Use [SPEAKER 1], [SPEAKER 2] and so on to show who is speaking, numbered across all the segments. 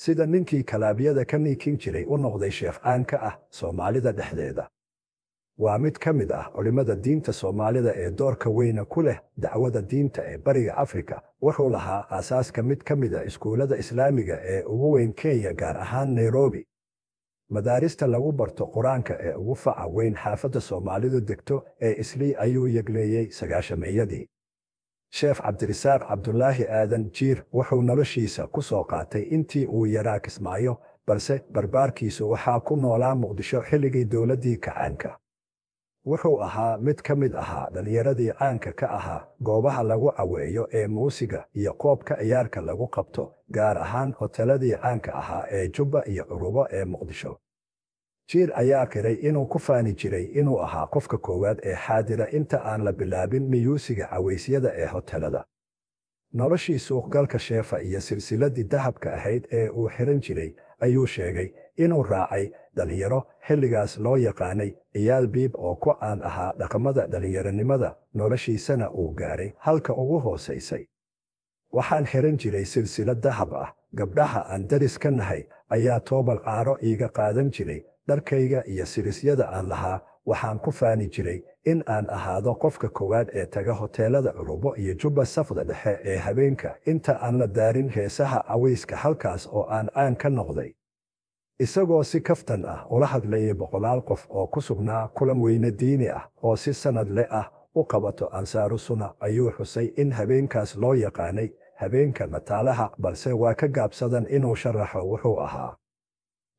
[SPEAKER 1] sida ninkii kalaabyada ka niikin jiray u noqday sheef caan ka ah soomaalida dhexdeeda waa mid ka mid ah culimmada diinta soomaalida ee doorka weyna ku leh dacwada diinta ee bariga afrika wuxuu lahaa aasaaska mid ka mid a ah iskuullada islaamiga ee ugu weyn kenya gaar ahaan nairobi madaarista lagu barto qur-aanka ee ugu faca weyn xaafadda soomaalidu degto ee islii ayuu yegleeyey sagaashameeyadii sheekh cabdirisaaq cabdulaahi aadan jiir wuxuu noloshiisa ku soo qaatay intii uu yaraa kismaayo balse barbaarkiisu waxaa ku noolaa muqdisho xilligii dowladdii kacaanka wuxuu ahaa mid ka mid ahaa dhallinyaradii caanka ka ahaa goobaha lagu caweeyo ee muusiga iyo qoobka ciyaarka lagu qabto gaar ahaan hoteladii caanka ahaa ee jubba iyo curubo ee muqdisho jiir ayaa qiray inuu ku faani jiray inuu ahaa qofka koowaad ee xaadira inta aan la bilaabin miyuusiga cawaysyada ee hotelada noloshii suuqgalka sheefa iyo silsiladii dahabka ahayd ee uu xiran jiray ayuu sheegay inuu raacay dhallinyaro xilligaas loo yaqaanay ciyaal biib oo ku caan ahaa dhaqamada dhallinyaronimada noloshiisana uu gaaray halka ugu hoosaysay waxaan xiran jiray silsilad dahab ah gabdhaha aan daris ka nahay ayaa toobal caaro iiga qaadan jiray dharkayga iyo sirisyada aan lahaa waxaan ku faani jiray in aan ahaado qofka koowaad ee taga hoteelada curubo iyo jubba safda dhexe ee habeenka inta aan la daarin heesaha cawayska halkaas oo aan aan ka noqday isagoo si kaftan ah ula hadlayay boqolaal qof oo ku sugnaa kulan weyne diini ah oo si sannad le ah u qabato ansaaru suna ayuu xusay in habeenkaas loo yaqaanay habeenka mataalaha balse waa ka gaabsadan inuu sharaxo wuxuu ahaa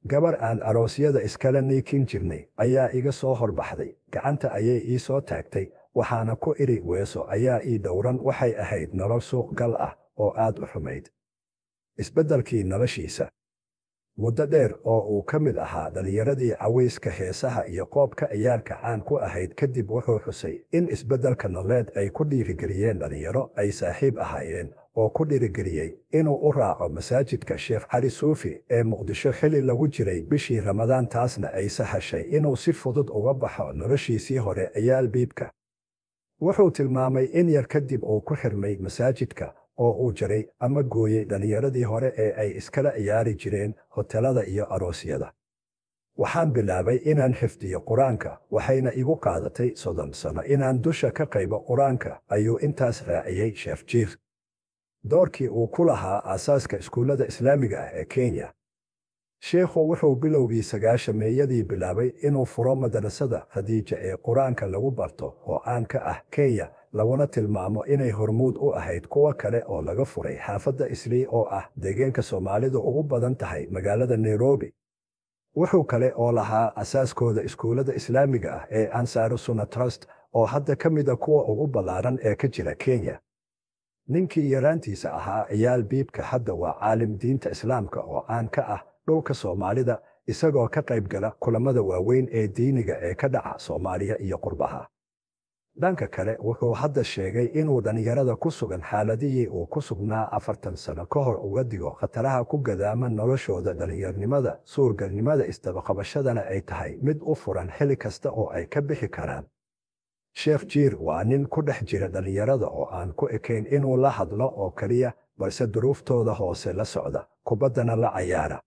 [SPEAKER 1] gabar aan aroosyada iskale niikin jirnay ayaa iga soo horbaxday gacanta ayay ii soo taagtay waxaana ku idhi weeso ayaa ii dhowran waxay ahayd nolol suuq gal ah oo aad u xumayd isbeddelkii noloshiisa muddo dheer oo uu ka mid ahaa dhallinyaradii cawiiska heesaha iyo qoobka ciyaalka caan ku ahayd kadib wuxuu xusay in isbeddelka nololeed ay ku dhiirigeliyeen dhallinyaro ay saaxiib ahaayeen oo ku dhirigeliyey inuu u raaco masaajidka sheekh cali suufi ee muqdisho xili lagu jiray bishii ramadaan taasna ay sahashay inuu si fudud uga baxo noloshiisii hore ayaalbiibka wuxuu tilmaamay in yar kadib uu ku xirmay masaajidka oo uu jaray ama gooyey dhallinyaradii hore ee ay iskala ciyaari jireen hotelada iyo aroosyada waxaan bilaabay inaan xifdiyo qur-aanka waxayna igu qaadatay soddon sano inaan dusha ka qaybo qur-aanka ayuu intaas raaciyey sheef jiir doorkii uu ku lahaa aasaaska iskuullada islaamiga ah ee kenya sheikhu wuxuu bilowgii sagaasha meeyadii bilaabay inuu furo madarasada khadiija ee qur-aanka lagu barto oo caan ka ah kenya laguna tilmaamo inay hormuud u ahayd kuwa kale oo laga furay xaafadda islii oo ah deegaanka soomaalidu ugu badan tahay magaalada nairobi wuxuu kale oo lahaa asaaskooda iskuullada islaamiga ah ee ansaaru sunna trust oo hadda ka mid a ah kuwa ugu ballaaran ee ka jira kenya ninkii yaraantiisa ahaa ciyaal biibka hadda waa caalim diinta islaamka oo caan ka ah dhulka soomaalida isagoo ka qayb gala kulammada waaweyn ee diiniga ee ka dhaca soomaaliya iyo qurbaha dhanka kale wuxuu hadda sheegay inuu dhallinyarada ku sugan xaaladihii uu ku sugnaa afartan sano ka hor uga digo khataraha ku gadaama noloshooda dhallinyarnimada suurgalnimada isdabaqabashadana ay tahay mid u furan xili kasta oo ay ka bixi karaan sheekh jiir waa nin ku dhex jira dhallinyarada oo aan ku ekayn inuu la hadlo oo keliya balse duruuftooda hoose la socda kubaddana la cayaara